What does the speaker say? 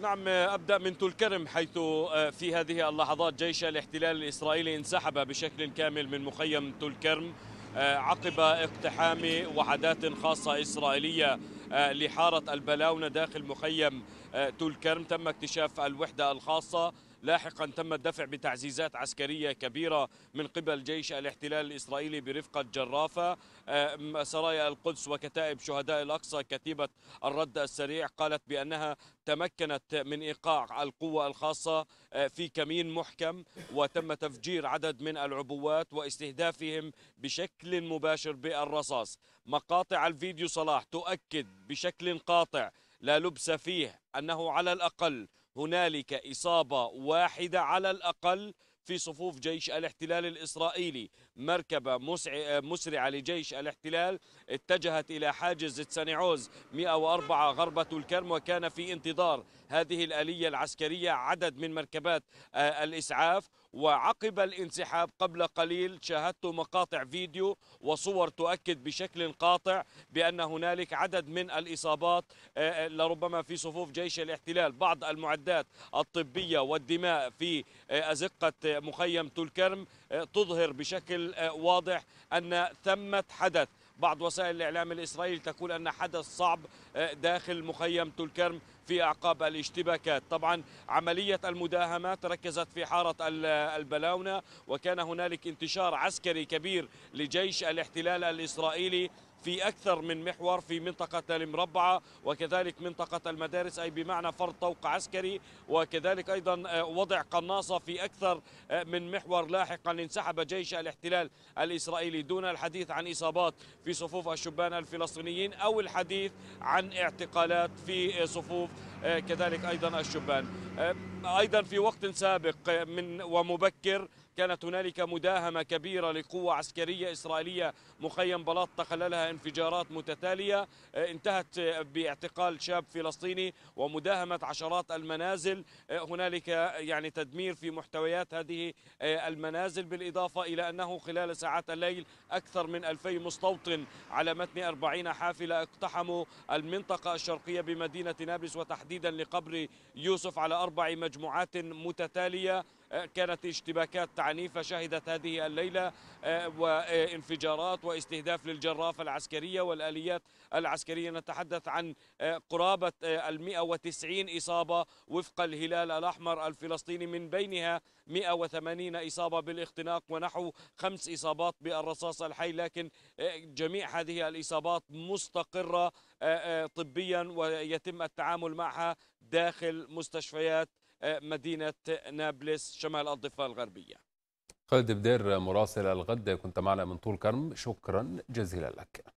نعم أبدأ من تلكرم حيث آه، في هذه اللحظات جيش الاحتلال الإسرائيلي انسحب بشكل كامل من مخيم تلكرم آه، عقب اقتحام وحدات خاصة إسرائيلية آه، لحارة البلاونة داخل مخيم تلكرم تم اكتشاف الوحدة الخاصة لاحقا تم الدفع بتعزيزات عسكرية كبيرة من قبل جيش الاحتلال الإسرائيلي برفقة جرافة سرايا القدس وكتائب شهداء الأقصى كتيبة الرد السريع قالت بأنها تمكنت من إيقاع القوة الخاصة آه، في كمين محكم وتم تفجير عدد من العبوات واستهدافهم بشكل مباشر بالرصاص مقاطع الفيديو صلاح تؤكد بشكل قاطع لا لبس فيه أنه على الأقل هنالك إصابة واحدة على الأقل في صفوف جيش الاحتلال الإسرائيلي مركبة مسرعة لجيش الاحتلال اتجهت إلى حاجز تسانيعوز 104 غربة الكرم وكان في انتظار هذه الآلية العسكرية عدد من مركبات آه، الإسعاف وعقب الانسحاب قبل قليل شاهدت مقاطع فيديو وصور تؤكد بشكل قاطع بأن هنالك عدد من الإصابات آه، آه، لربما في صفوف جيش الاحتلال بعض المعدات الطبية والدماء في آه، أزقة مخيم تلكرم تظهر بشكل واضح أن ثمة حدث بعض وسائل الإعلام الإسرائيلي تقول أن حدث صعب آه، داخل مخيم تولكرم في أعقاب الاشتباكات طبعا عملية المداهمات ركزت في حارة البلاونة وكان هنالك انتشار عسكري كبير لجيش الاحتلال الإسرائيلي في أكثر من محور في منطقة المربعة وكذلك منطقة المدارس أي بمعنى فرض طوق عسكري وكذلك أيضا آه، وضع قناصة في أكثر آه، من محور لاحقا انسحب جيش الاحتلال الإسرائيلي دون الحديث عن إصابات في صفوف الشبان الفلسطينيين أو الحديث عن اعتقالات في آه، صفوف كذلك أيضا الشبان أيضا في وقت سابق من ومبكر كانت هنالك مداهمة كبيرة لقوة عسكرية إسرائيلية مخيم بلاط تخللها انفجارات متتالية آه، انتهت آه، باعتقال شاب فلسطيني ومداهمة عشرات المنازل آه، هنالك يعني تدمير في محتويات هذه المنازل بالإضافة إلى أنه خلال ساعات الليل أكثر من 2000 مستوطن على متن 40 حافلة اقتحموا المنطقة الشرقية بمدينة نابلس وتحديدا لقبر يوسف على أربع مجموعات متتالية آه، كانت اشتباكات عنيفة شهدت هذه الليلة آه، وانفجارات واستهداف للجرافة العسكرية والآليات العسكرية نتحدث عن آه، قرابة المئة وتسعين إصابة وفق الهلال الأحمر الفلسطيني من بينها 180 إصابة بالاختناق ونحو خمس إصابات بالرصاص الحي لكن جميع هذه الإصابات مستقرة طبيا ويتم التعامل معها داخل مستشفيات مدينة نابلس شمال الضفة الغربية خالد بدير مراسل الغد كنت معنا من طول كرم شكرا جزيلا لك